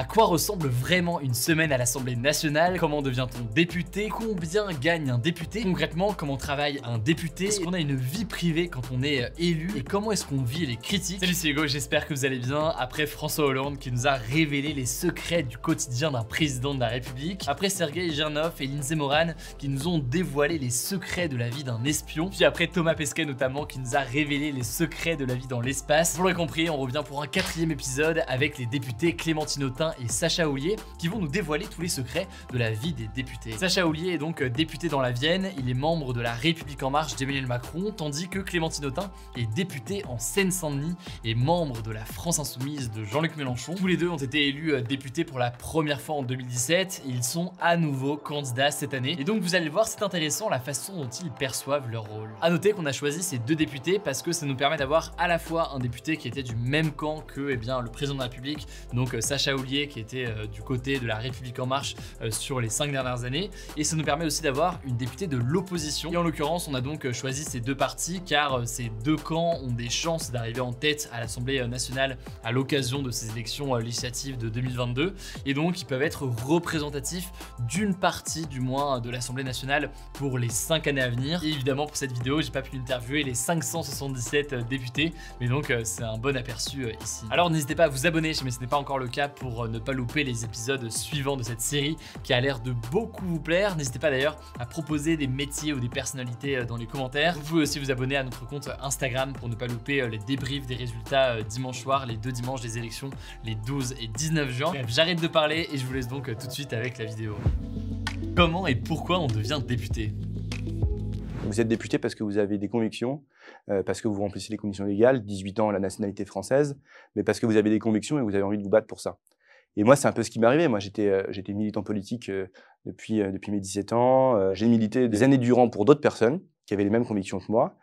À quoi ressemble vraiment une semaine à l'Assemblée nationale Comment devient-on député Combien gagne un député Concrètement, comment travaille un député Est-ce qu'on a une vie privée quand on est euh, élu Et comment est-ce qu'on vit les critiques Salut, c'est Hugo, j'espère que vous allez bien. Après François Hollande qui nous a révélé les secrets du quotidien d'un président de la République, après Sergei Gernov et Lindsay Moran qui nous ont dévoilé les secrets de la vie d'un espion, puis après Thomas Pesquet notamment qui nous a révélé les secrets de la vie dans l'espace. Vous l'aurez compris, on revient pour un quatrième épisode avec les députés Clémentine et Sacha Oulier qui vont nous dévoiler tous les secrets de la vie des députés. Sacha Oulier est donc euh, député dans la Vienne, il est membre de la République en marche d'Emmanuel Macron, tandis que Clémentine Autain est députée en Seine-Saint-Denis et membre de la France insoumise de Jean-Luc Mélenchon. Tous les deux ont été élus euh, députés pour la première fois en 2017, ils sont à nouveau candidats cette année. Et donc vous allez voir, c'est intéressant la façon dont ils perçoivent leur rôle. A noter qu'on a choisi ces deux députés parce que ça nous permet d'avoir à la fois un député qui était du même camp que eh bien, le président de la République, donc euh, Sacha Oulier qui était euh, du côté de la République en marche euh, sur les cinq dernières années. Et ça nous permet aussi d'avoir une députée de l'opposition. Et en l'occurrence, on a donc euh, choisi ces deux partis car ces deux camps ont des chances d'arriver en tête à l'Assemblée nationale à l'occasion de ces élections législatives de 2022. Et donc, ils peuvent être représentatifs d'une partie, du moins, de l'Assemblée nationale pour les cinq années à venir. Et évidemment, pour cette vidéo, j'ai pas pu interviewer les 577 députés, mais donc c'est un bon aperçu ici. Alors, n'hésitez pas à vous abonner mais ce n'est pas encore le cas pour euh, ne pas louper les épisodes suivants de cette série qui a l'air de beaucoup vous plaire. N'hésitez pas d'ailleurs à proposer des métiers ou des personnalités euh, dans les commentaires. Vous pouvez aussi vous abonner à notre compte Instagram pour ne pas louper euh, les débriefs des résultats dimanche soir, les deux dimanches des élections, les 12 et 19 juin. j'arrête de parler et je vous laisse donc tout de suite avec la vidéo. Comment et pourquoi on devient député vous êtes député parce que vous avez des convictions, parce que vous remplissez les conditions légales, 18 ans la nationalité française, mais parce que vous avez des convictions et vous avez envie de vous battre pour ça. Et moi, c'est un peu ce qui m'est arrivé. Moi, j'étais, euh, militant politique euh, euh, depuis, mes 17 ans. J'ai milité des années durant pour d'autres personnes qui avaient les mêmes convictions que moi.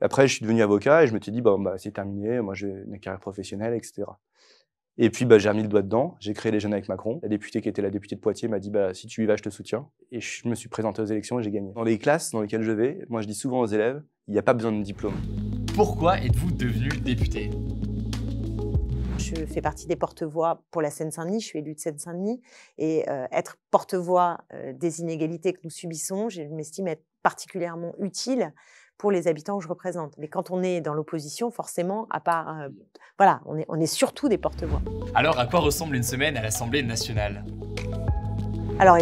Après, je suis devenu avocat et je me suis dit, bon, bah, c'est terminé, moi, j'ai une carrière professionnelle, etc. Et puis, bah, j'ai remis le doigt dedans, j'ai créé les jeunes avec Macron. La députée qui était la députée de Poitiers m'a dit, bah, si tu y vas, je te soutiens. Et je me suis présenté aux élections et j'ai gagné. Dans les classes dans lesquelles je vais, moi, je dis souvent aux élèves, il n'y a pas besoin de diplôme. Pourquoi êtes-vous devenu député je fais partie des porte-voix pour la Seine-Saint-Denis, je suis élue de Seine-Saint-Denis, et euh, être porte-voix euh, des inégalités que nous subissons, je m'estime être particulièrement utile pour les habitants que je représente. Mais quand on est dans l'opposition, forcément, à part... Euh, voilà, on est, on est surtout des porte-voix. Alors, à quoi ressemble une semaine à l'Assemblée nationale alors,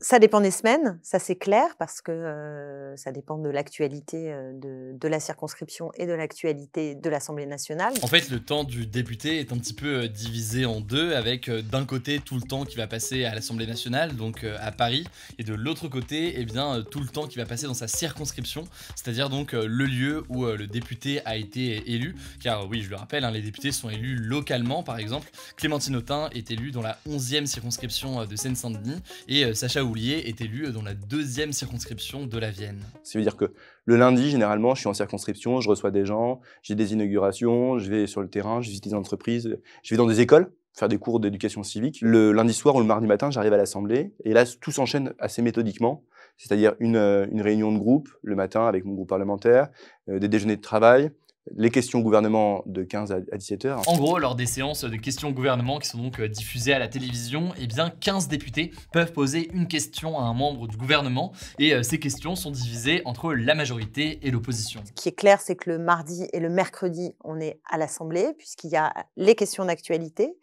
ça dépend des semaines, ça c'est clair, parce que ça dépend de l'actualité de, la circonscription et de l'actualité de l'Assemblée nationale. En fait, le temps du député est un petit peu divisé en deux, avec d'un côté tout le temps qui va passer à l'Assemblée nationale, donc à Paris, et de l'autre côté, eh bien, tout le temps qui va passer dans sa circonscription, c'est-à-dire donc le lieu où le député a été élu. Car oui, je le rappelle, hein, les députés sont élus localement, par exemple. Clémentine Autain est élue dans la 11e circonscription de Seine-Saint-Denis, et Sacha est élu dans la deuxième circonscription de la Vienne. Ça veut dire que le lundi, généralement, je suis en circonscription, je reçois des gens, j'ai des inaugurations, je vais sur le terrain, je visite des entreprises, je vais dans des écoles faire des cours d'éducation civique. Le lundi soir ou le mardi matin, j'arrive à l'Assemblée et là, tout s'enchaîne assez méthodiquement c'est-à-dire une, euh, réunion de groupe le matin avec mon groupe parlementaire, euh, des déjeuners de travail, les questions gouvernement de 15 à 17 heures. En gros, lors des séances de questions gouvernement qui sont donc euh, diffusées à la télévision, eh bien 15 députés peuvent poser une question à un membre du gouvernement et euh, ces questions sont divisées entre la majorité et l'opposition. Ce qui est clair, c'est que le mardi et le mercredi, on est à l'Assemblée puisqu'il y a les questions d'actualité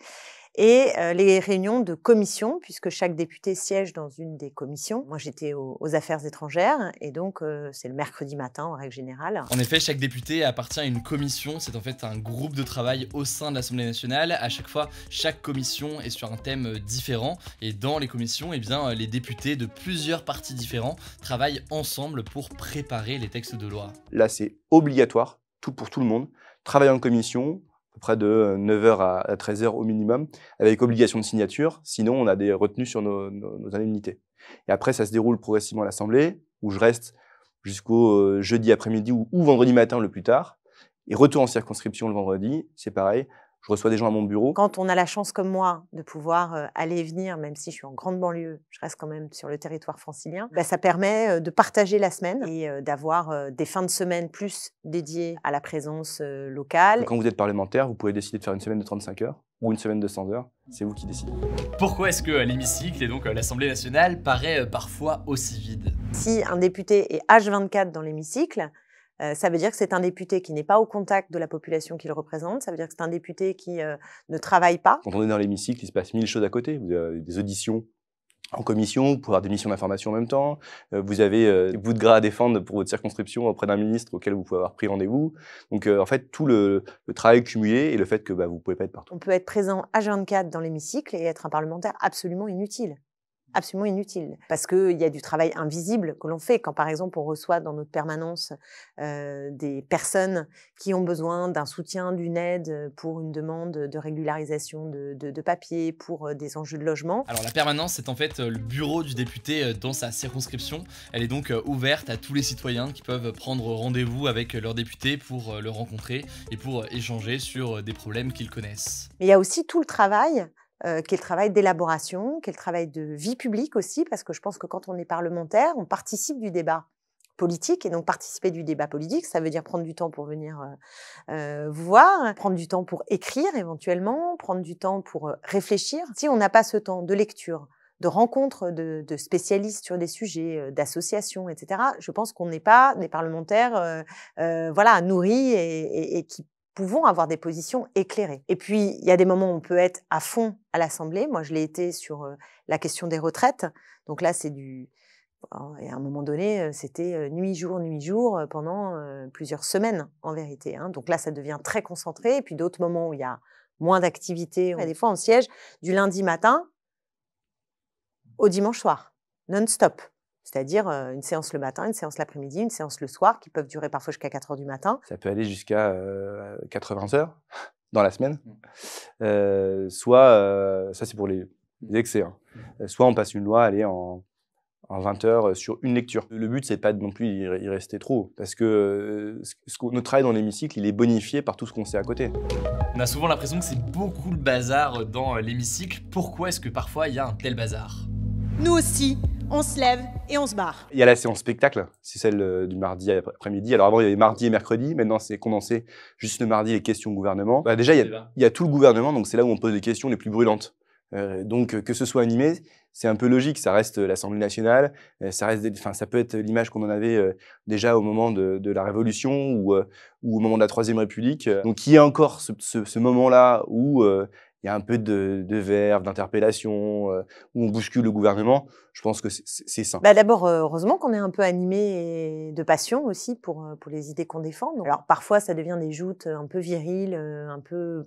et les réunions de commission, puisque chaque député siège dans une des commissions. Moi, j'étais aux, affaires étrangères, et donc c'est le mercredi matin en règle générale. En effet, chaque député appartient à une commission. C'est en fait un groupe de travail au sein de l'Assemblée nationale. À chaque fois, chaque commission est sur un thème différent, et dans les commissions, eh bien, les députés de plusieurs partis différents travaillent ensemble pour préparer les textes de loi. Là, c'est obligatoire, tout pour tout le monde. Travailler en commission, près de 9h euh, à 13h au minimum, avec obligation de signature, sinon on a des retenues sur nos, indemnités. Et après, ça se déroule progressivement à l'Assemblée, où je reste jusqu'au euh, jeudi après-midi ou vendredi matin le plus tard, et retour en circonscription le vendredi, c'est pareil, je reçois des gens à mon bureau. Quand on a la chance comme moi de pouvoir euh, aller et venir, même si je suis en grande banlieue, je reste quand même sur le territoire francilien, bah, ça permet euh, de partager la semaine et euh, d'avoir des fins de semaine plus dédiées à la présence locale. quand vous êtes parlementaire, vous pouvez décider de faire une semaine de 35 heures ou une semaine de 100 heures, c'est vous qui décidez. Pourquoi est-ce que l'hémicycle et donc l'Assemblée nationale paraît parfois aussi vide Si un député est H24 dans l'hémicycle, ça veut dire que c'est un député qui n'est pas au contact de la population qu'il représente. Ça veut dire que c'est un député qui ne travaille pas. Quand on est dans l'hémicycle, il se passe mille choses à côté. Vous avez des auditions en commission, vous pouvez avoir des missions d'information en même temps, vous avez euh, des de gras à défendre pour votre circonscription auprès d'un ministre auquel vous pouvez avoir pris rendez-vous. Donc en fait, tout le, travail cumulé et le fait que bah, vous ne pouvez pas être partout. On peut être présent à 24 dans l'hémicycle et être un parlementaire absolument inutile absolument inutile. Parce qu'il y a du travail invisible que l'on fait. Quand, par exemple, on reçoit dans notre permanence euh, des personnes qui ont besoin d'un soutien, d'une aide pour une demande de régularisation de, de, papier, pour euh, des enjeux de logement. Alors, la permanence, c'est en fait euh, le bureau du député dans sa circonscription. Elle est donc ouverte à tous les citoyens qui peuvent prendre rendez-vous avec leur député pour le rencontrer et pour échanger sur des problèmes qu'ils connaissent. Mais il y a aussi tout le travail euh, qui le travail d'élaboration, qui est le travail de vie publique aussi, parce que je pense que quand on est parlementaire, on participe du débat politique et donc participer du débat politique, ça veut dire prendre du temps pour venir euh, euh vous voir, prendre du temps pour écrire éventuellement, prendre du temps pour euh, réfléchir. Si on n'a pas ce temps de lecture, de rencontre de, de spécialistes sur des sujets, euh, d'associations, etc., je pense qu'on n'est pas des parlementaires euh, voilà, nourris et, et, et qui pouvons avoir des positions éclairées. Et puis, il y a des moments où on peut être à fond à l'Assemblée. Moi, je l'ai été sur euh, la question des retraites. Donc là, c'est du... Oh, et à un moment donné, euh, c'était euh, nuit-jour, nuit-jour pendant plusieurs semaines, en vérité. Hein. Donc là, ça devient très concentré. Et puis d'autres moments où il y a moins d'activité. Des fois, on siège du lundi matin au dimanche soir, non-stop. C'est-à-dire une séance le matin, une séance l'après-midi, une séance le soir, qui peuvent durer parfois jusqu'à 4 heures du matin. Ça peut aller jusqu'à 80 heures dans la semaine. Mmh. soit, ça c'est pour les, mmh. excès, hein. mmh. soit on passe une loi, aller en, en 20 heures sur une lecture. Le but, c'est pas non plus y rester trop, parce que ce qu notre travail dans l'hémicycle, il est bonifié par tout ce qu'on sait à côté. On a souvent l'impression que c'est beaucoup le bazar dans l'hémicycle. Pourquoi est-ce que parfois il y a un tel bazar Nous aussi, on se lève et on se barre. Il y a la séance spectacle, c'est celle euh, du mardi après-midi. Alors avant, il y avait mardi et mercredi, maintenant c'est condensé juste le mardi, les questions au gouvernement. Bah, déjà, il y, a, tout le gouvernement, donc c'est là où on pose les questions les plus brûlantes. Euh, donc que ce soit animé, c'est un peu logique, ça reste euh, l'Assemblée nationale, ça, reste enfin, ça peut être l'image qu'on en avait déjà au moment de, la Révolution ou, ou, au moment de la Troisième République. Donc il y a encore ce moment-là où il y a un peu de, de d'interpellation, euh, où on bouscule le gouvernement, je pense que c'est ça. Bah, d'abord, euh, heureusement qu'on est un peu animé de passion aussi pour, euh, pour les idées qu'on défend. Alors parfois, ça devient des joutes un peu viriles, un peu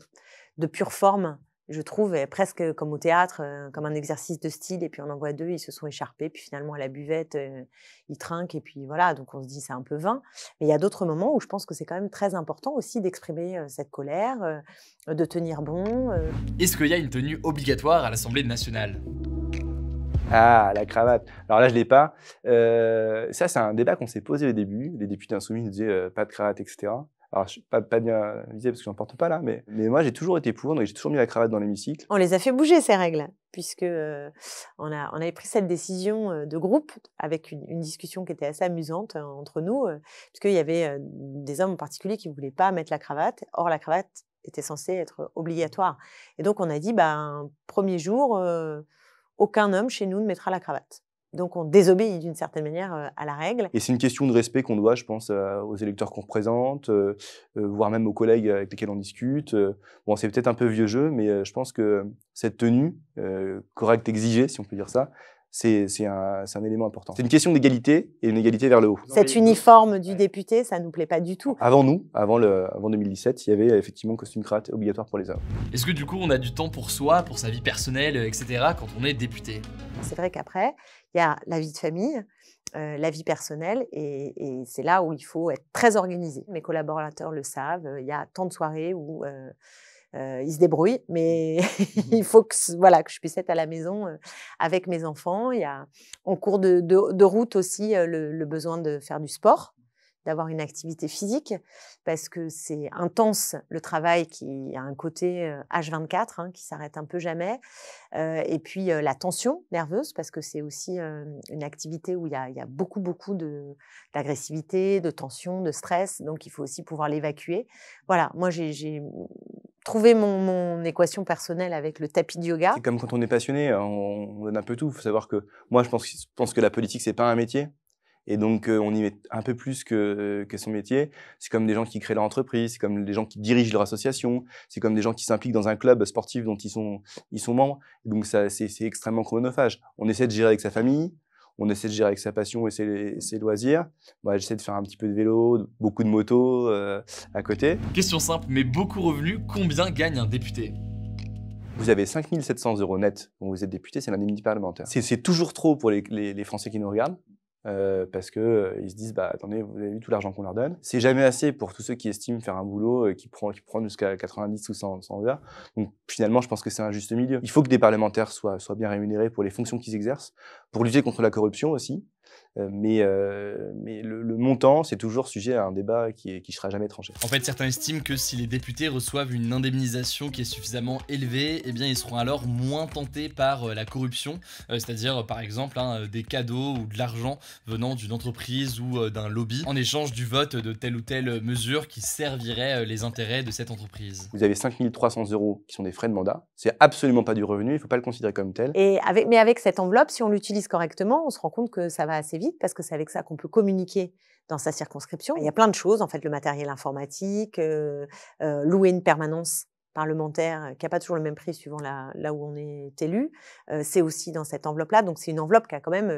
de pure forme je trouve, presque comme au théâtre, euh, comme un exercice de style. Et puis on en voit deux, ils se sont écharpés. Puis finalement, à la buvette, euh, ils trinquent. Et puis voilà, donc on se dit, c'est un peu vain. Mais il y a d'autres moments où je pense que c'est quand même très important aussi d'exprimer euh, cette colère, de tenir bon. Est-ce qu'il y a une tenue obligatoire à l'Assemblée nationale ah, la cravate. Alors là, je ne l'ai pas. ça, c'est un débat qu'on s'est posé au début. Les députés insoumis nous disaient pas de cravate, etc. Alors, je ne pas, pas bien visé parce que n'en porte pas là, mais, mais moi, j'ai toujours été pour, donc j'ai toujours mis la cravate dans l'hémicycle. On les a fait bouger, ces règles, puisque euh, on, a, on avait pris cette décision euh, de groupe avec une, discussion qui était assez amusante euh, entre nous, parce puisqu'il y avait des hommes en particulier qui ne voulaient pas mettre la cravate. Or, la cravate était censée être obligatoire. Et donc, on a dit, ben, premier jour, aucun homme chez nous ne mettra la cravate. Donc on désobéit d'une certaine manière euh, à la règle. Et c'est une question de respect qu'on doit, je pense, aux électeurs qu'on représente, euh, euh, voire même aux collègues avec lesquels on discute. Bon, c'est peut-être un peu vieux jeu, mais je pense que cette tenue correcte, exigée, si on peut dire ça, c'est un, élément important. C'est une question d'égalité et une égalité vers le haut. Cet uniforme du député, ça ne nous plaît pas du tout. Avant nous, avant, 2017, il y avait effectivement costume cravate obligatoire pour les hommes. Est-ce que du coup, on a du temps pour soi, pour sa vie personnelle, etc., quand on est député C'est vrai qu'après, il y a la vie de famille, euh, la vie personnelle, et, c'est là où il faut être très organisé. Mes collaborateurs le savent, euh, il y a tant de soirées où euh, ils se débrouillent, mais mmh. il mmh. faut que, voilà, que je puisse être à la maison avec mes enfants. Il y a en cours de, route aussi le, besoin de faire du sport d'avoir une activité physique parce que c'est intense le travail qui a un côté H24 euh, hein, qui s'arrête un peu jamais. Euh, et puis euh, la tension nerveuse parce que c'est aussi une activité où il y a, beaucoup, beaucoup d'agressivité, de, tension, de stress. Donc il faut aussi pouvoir l'évacuer. Voilà, moi j'ai trouvé mon, équation personnelle avec le tapis de yoga. C'est comme quand on est passionné, on, donne un peu tout. Il faut savoir que moi, je pense, je pense que la politique, c'est pas un métier. Et donc, euh, on y met un peu plus euh, que, son métier. C'est comme des gens qui créent leur entreprise, c'est comme des gens qui dirigent leur association, c'est comme des gens qui s'impliquent dans un club sportif dont ils sont, ils sont membres. donc, c'est extrêmement chronophage. On essaie de gérer avec sa famille, on essaie de gérer avec sa passion et ses, loisirs. J'essaie de faire un petit peu de vélo, beaucoup de moto euh, à côté. Question simple, mais beaucoup revenu, combien gagne un député vous avez 5700 euros net quand vous êtes député, c'est l'indemnité parlementaire. C'est toujours trop pour les Français qui nous regardent. Euh, parce qu'ils euh, ils se disent bah, attendez, vous avez vu tout l'argent qu'on leur donne. C'est jamais assez pour tous ceux qui estiment faire un boulot et euh, qui prend, qui prend jusqu'à 90 ou 100, 100 Donc finalement, je pense que c'est un juste milieu. Il faut que des parlementaires soient bien rémunérés pour les fonctions qu'ils exercent, pour lutter contre la corruption aussi. Euh, mais, euh, mais le, montant, c'est toujours sujet à un débat qui ne sera jamais tranché. En fait, certains estiment que si les députés reçoivent une indemnisation qui est suffisamment élevée, eh bien, ils seront alors moins tentés par euh, la corruption, c'est-à-dire par exemple hein, des cadeaux ou de l'argent venant d'une entreprise ou d'un lobby en échange du vote de telle ou telle mesure qui servirait les intérêts de cette entreprise. Vous avez 5300 euros qui sont des frais de mandat. C'est absolument pas du revenu, il ne faut pas le considérer comme tel. Et avec, mais avec cette enveloppe, si on l'utilise correctement, on se rend compte que ça va assez vite parce que c'est avec ça qu'on peut communiquer dans sa circonscription. Il y a plein de choses, en fait, le matériel informatique, euh, euh, louer une permanence parlementaire qui n'a pas toujours le même prix suivant la, là où on est élu. Euh, c'est aussi dans cette enveloppe-là. Donc c'est une enveloppe qui a quand même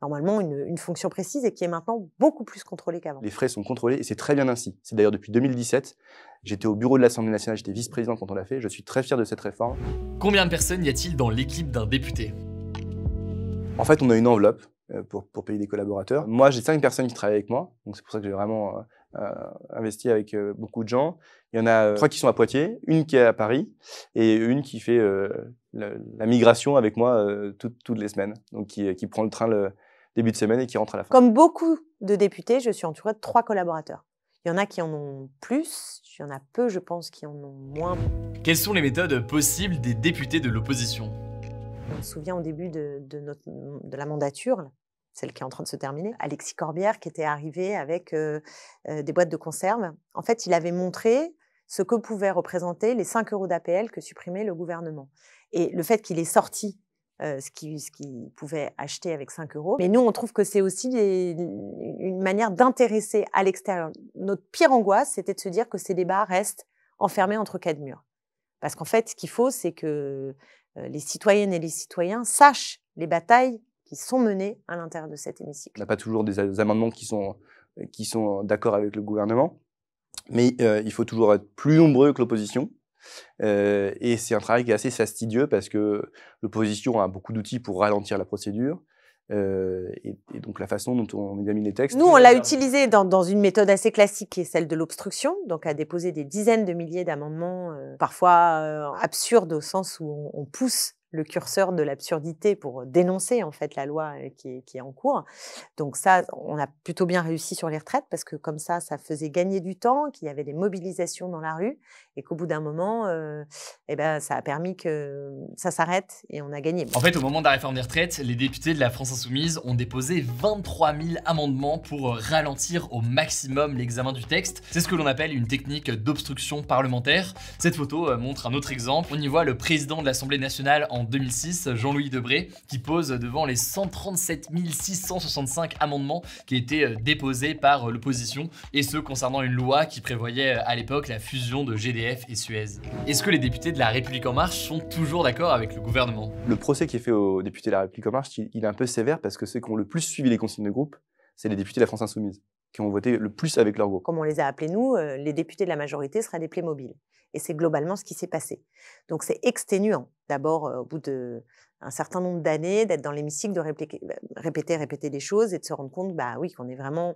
normalement une, une, fonction précise et qui est maintenant beaucoup plus contrôlée qu'avant. Les frais sont contrôlés et c'est très bien ainsi. C'est d'ailleurs depuis 2017. J'étais au bureau de l'Assemblée nationale, j'étais vice-président quand on l'a fait. Je suis très fier de cette réforme. Combien de personnes y a-t-il dans l'équipe d'un député En fait, on a une enveloppe euh, pour, pour, payer des collaborateurs. Moi, j'ai cinq personnes qui travaillent avec moi, donc c'est pour ça que j'ai vraiment euh, euh, investi avec beaucoup de gens. Il y en a trois qui sont à Poitiers, une qui est à Paris et une qui fait la, migration avec moi toutes les semaines, donc qui, qui, prend le train le début de semaine et qui rentre à la fin. Comme beaucoup de députés, je suis entourée de trois collaborateurs. Il y en a qui en ont plus, il y en a peu, je pense, qui en ont moins. Quelles sont les méthodes possibles des députés de l'opposition on se souvient au début de, de, notre, de la mandature, celle qui est en train de se terminer, Alexis Corbière, qui était arrivé avec euh, euh, des boîtes de conserve. En fait, il avait montré ce que pouvaient représenter les 5 euros d'APL que supprimait le gouvernement. Et le fait qu'il ait sorti euh, ce qu'il pouvait acheter avec 5 euros. Mais nous, on trouve que c'est aussi une manière d'intéresser à l'extérieur. Notre pire angoisse, c'était de se dire que ces débats restent enfermés entre quatre murs. Parce qu'en fait, ce qu'il faut, c'est que les citoyennes et les citoyens sachent les batailles qui sont menées à l'intérieur de cet hémicycle. On n'a pas toujours des amendements qui sont, euh, qui sont euh, d'accord avec le gouvernement, mais euh, il faut toujours être plus nombreux que l'opposition. et c'est un travail qui est assez fastidieux parce que l'opposition a beaucoup d'outils pour ralentir la procédure. et, donc la façon dont on examine les textes. Nous, on l'a utilisé dans, dans, une méthode assez classique qui est celle de l'obstruction, donc à déposer des dizaines de milliers d'amendements, parfois absurdes au sens où on, on pousse le curseur de l'absurdité pour dénoncer en fait la loi euh, qui est, qui est, en cours. Donc ça, on a plutôt bien réussi sur les retraites parce que comme ça, ça faisait gagner du temps, qu'il y avait des mobilisations dans la rue et qu'au bout d'un moment, euh, eh ben, ça a permis que ça s'arrête et on a gagné. En fait, au moment de la réforme des retraites, les députés de la France Insoumise ont déposé 23 000 amendements pour euh, ralentir au maximum l'examen du texte. C'est ce que l'on appelle une technique d'obstruction parlementaire. Cette photo montre un autre exemple. On y voit le président de l'Assemblée nationale en en 2006, Jean-Louis Debré, qui pose devant les 137 665 amendements qui étaient euh, déposés par euh, l'opposition, et ce concernant une loi qui prévoyait euh, à l'époque la fusion de GDF et Suez. Est-ce que les députés de La République En Marche sont toujours d'accord avec le gouvernement Le procès qui est fait aux députés de La République En Marche, il, est un peu sévère parce que ceux qui ont le plus suivi les consignes de groupe, c'est les députés de la France Insoumise qui ont voté le plus avec leur groupe. Comme on les a appelés nous, les députés de la majorité seraient des mobiles. Et c'est globalement ce qui s'est passé. Donc c'est exténuant, d'abord euh, au bout d'un certain nombre d'années, d'être dans l'hémicycle, de bah, répéter, répéter des choses et de se rendre compte, bah oui, qu'on n'est vraiment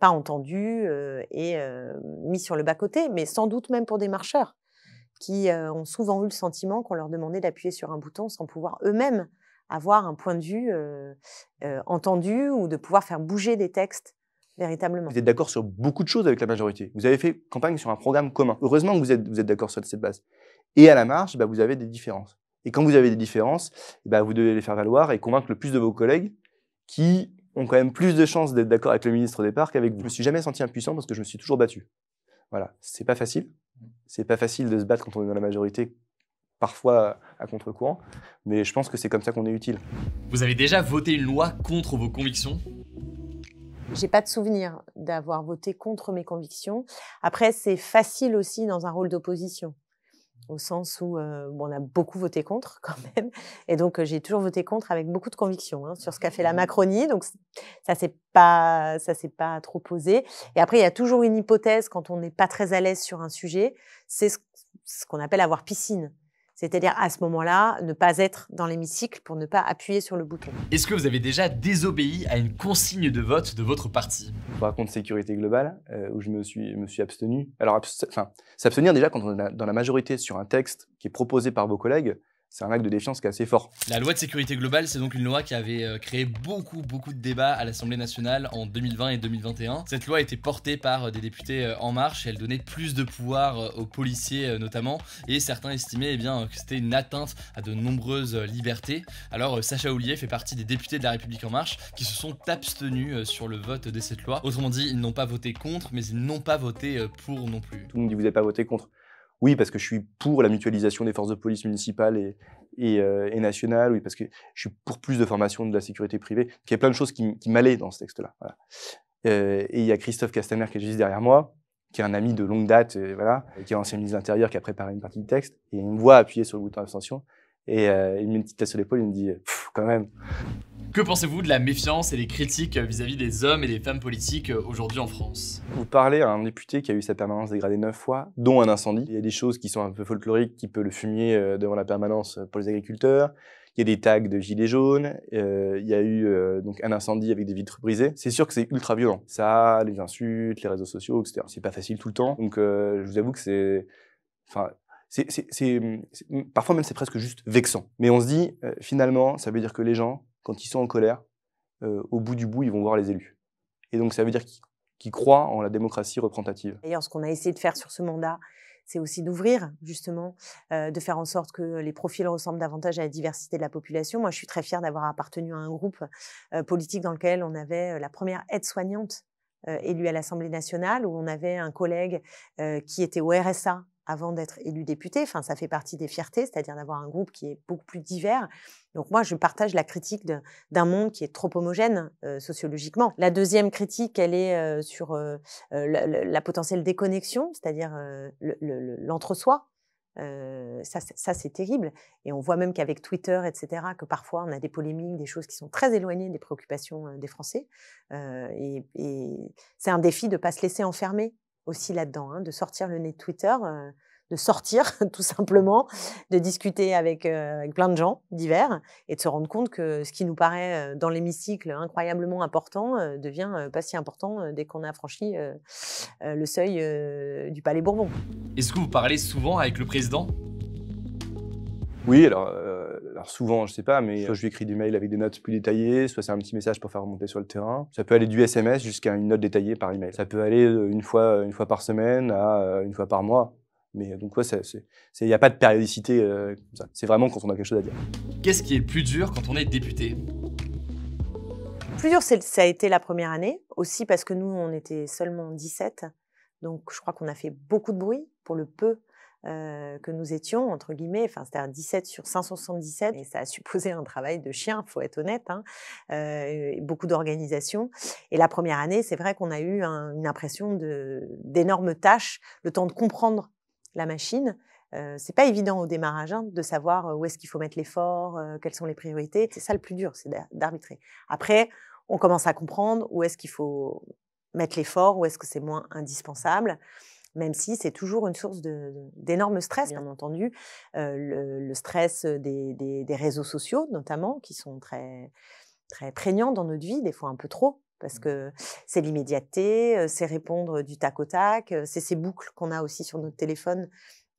pas entendu euh, et euh, mis sur le bas-côté, mais sans doute même pour des marcheurs qui ont souvent eu le sentiment qu'on leur demandait d'appuyer sur un bouton sans pouvoir eux-mêmes avoir un point de vue entendu ou de pouvoir faire bouger des textes Véritablement. Vous êtes d'accord sur beaucoup de choses avec la majorité. Vous avez fait campagne sur un programme commun. Heureusement que vous êtes, vous êtes d'accord sur cette base. Et à la marche, bah, vous avez des différences. Et quand vous avez des différences, eh bah, vous devez les faire valoir et convaincre le plus de vos collègues qui ont quand même plus de chances d'être d'accord avec le ministre des Parcs qu'avec vous. Je ne me suis jamais senti impuissant parce que je me suis toujours battu. Voilà, c'est pas facile. C'est pas facile de se battre quand on est dans la majorité, parfois à contre-courant, mais je pense que c'est comme ça qu'on est utile. Vous avez déjà voté une loi contre vos convictions j'ai pas de souvenir d'avoir voté contre mes convictions. Après, c'est facile aussi dans un rôle d'opposition, au sens où euh, on a beaucoup voté contre quand même, et donc euh, j'ai toujours voté contre avec beaucoup de convictions hein, sur ce qu'a fait la mmh. Macronie. Donc ça c'est pas ça s'est pas trop posé. Et après, il y a toujours une hypothèse quand on n'est pas très à l'aise sur un sujet, c'est ce qu'on appelle avoir piscine. C'est-à-dire à ce moment-là, ne pas être dans l'hémicycle pour ne pas appuyer sur le bouton. Est-ce que vous avez déjà désobéi à une consigne de vote de votre parti Par contre, sécurité globale, euh, où je me suis, abstenu. Alors, s'abstenir déjà quand on est dans la majorité sur un texte qui est proposé par vos collègues, c'est un acte de défiance qui est assez fort. La loi de sécurité globale, c'est donc une loi qui avait euh, créé beaucoup, beaucoup de débats à l'Assemblée nationale en 2020 et 2021. Cette loi était portée par euh, des députés euh, En Marche, elle donnait plus de pouvoir aux policiers notamment, et certains estimaient eh bien, que c'était une atteinte à de nombreuses libertés. Alors Sacha Oulier fait partie des députés de La République En Marche qui se sont abstenus sur le vote de cette loi. Autrement dit, ils n'ont pas voté contre, mais ils n'ont pas voté pour non plus. Tout le monde dit vous n'avez pas voté contre. Oui, parce que je suis pour la mutualisation des forces de police municipales euh, et, nationales. Oui, parce que je suis pour plus de formation de la sécurité privée. il y a plein de choses qui, qui m'allaient dans ce texte-là. Euh, et il y a Christophe Castaner qui est juste derrière moi, qui est un ami de longue date, euh, voilà, qui est ancien ministre de l'Intérieur, qui a préparé une partie du texte. Et il me voit appuyer sur le bouton d'abstention. Et il me met une petite tasse sur l'épaule, il me dit, quand même. Que pensez-vous de la méfiance et des critiques vis-à-vis des hommes et des femmes politiques euh, aujourd'hui en France Vous parlez à un député qui a eu sa permanence dégradée neuf fois, dont un incendie. Il y a des choses qui sont un peu folkloriques, qui peut le fumier euh, devant la permanence euh, pour les agriculteurs. Il y a des tags de gilets jaunes, il y a eu donc un incendie avec des vitres brisées. C'est sûr que c'est ultra violent. Ça, les insultes, les réseaux sociaux, etc. C'est pas facile tout le temps. Donc, je vous avoue que c'est, enfin, c'est, parfois même c'est presque juste vexant. Mais on se dit, finalement, ça veut dire que les gens quand ils sont en colère, euh, au bout du bout, ils vont voir les élus. Et donc, ça veut dire qu'ils croient en la démocratie représentative. D'ailleurs, ce qu'on a essayé de faire sur ce mandat, c'est aussi d'ouvrir, justement, euh, de faire en sorte que les profils ressemblent davantage à la diversité de la population. Moi, je suis très fière d'avoir appartenu à un groupe euh, politique dans lequel on avait la première aide-soignante élue à l'Assemblée nationale, où on avait un collègue qui était au RSA, avant d'être élu député. Enfin, ça fait partie des fiertés, c'est-à-dire d'avoir un groupe qui est beaucoup plus divers. Donc moi, je partage la critique d'un monde qui est trop homogène euh, sociologiquement. La deuxième critique, elle est euh, sur euh, la, potentielle déconnexion, c'est-à-dire l'entre-soi. ça, c'est terrible. Et on voit même qu'avec Twitter, etc., que parfois on a des polémiques, des choses qui sont très éloignées des préoccupations des Français. et, et c'est un défi de ne pas se laisser enfermer aussi là-dedans, hein, de sortir le nez de Twitter, euh, de sortir tout simplement, de discuter euh, avec, plein de gens divers et de se rendre compte que ce qui nous paraît euh, dans l'hémicycle incroyablement important devient pas si important dès qu'on a franchi le seuil du Palais Bourbon. Est-ce que vous parlez souvent avec le président Oui, alors alors souvent, je ne sais pas, mais soit je lui écris des mails avec des notes plus détaillées, soit c'est un petit message pour faire remonter sur le terrain. Ça peut aller du SMS jusqu'à une note détaillée par email. Ça peut aller euh, une fois, euh, une fois par semaine à euh, une fois par mois. Mais donc, quoi, il n'y a pas de périodicité comme ça. C'est vraiment quand on a quelque chose à dire. Qu'est-ce qui est le plus dur quand on est député plus dur, ça a été la première année, aussi parce que nous, on était seulement 17. Donc, je crois qu'on a fait beaucoup de bruit pour le peu euh, que nous étions, entre guillemets, enfin, c'était 17 sur 577, et ça a supposé un travail de chien, faut être honnête, hein, euh, beaucoup d'organisations. Et la première année, c'est vrai qu'on a eu une impression d'énormes tâches, le temps de comprendre la machine. Euh, c'est pas évident au démarrage hein, de savoir où est-ce qu'il faut mettre l'effort, quelles sont les priorités. C'est ça le plus dur, c'est d'arbitrer. Après, on commence à comprendre où est-ce qu'il faut mettre l'effort, où est-ce que c'est moins indispensable même si c'est toujours une source d'énorme stress, bien entendu. le, stress des, réseaux sociaux, notamment, qui sont très, très prégnants dans notre vie, des fois un peu trop. Parce mmh. que c'est l'immédiateté, c'est répondre du tac au tac, c'est ces boucles qu'on a aussi sur notre téléphone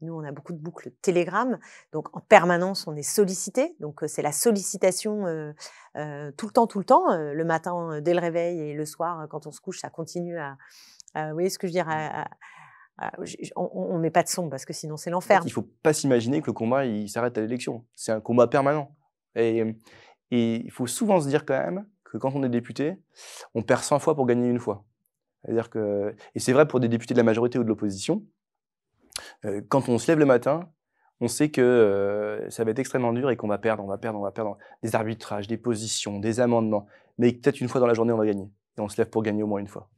nous, on a beaucoup de boucles Telegram, donc en permanence, on est sollicité. Donc c'est la sollicitation tout le temps, tout le temps, le matin dès le réveil et le soir quand on se couche, ça continue à, vous voyez ce que je veux dire, mmh. Ah, on ne met pas de son parce que sinon c'est l'enfer. il ne faut pas s'imaginer que le combat il s'arrête à l'élection. C'est un combat permanent. Et, il faut souvent se dire quand même que quand on est député, on perd 100 fois pour gagner une fois. à dire que, et c'est vrai pour des députés de la majorité ou de l'opposition, euh, quand on se lève le matin, on sait que euh, ça va être extrêmement dur et qu'on va perdre, on va perdre, on va perdre des arbitrages, des positions, des amendements. Mais peut-être une fois dans la journée, on va gagner. Et on se lève pour gagner au moins une fois.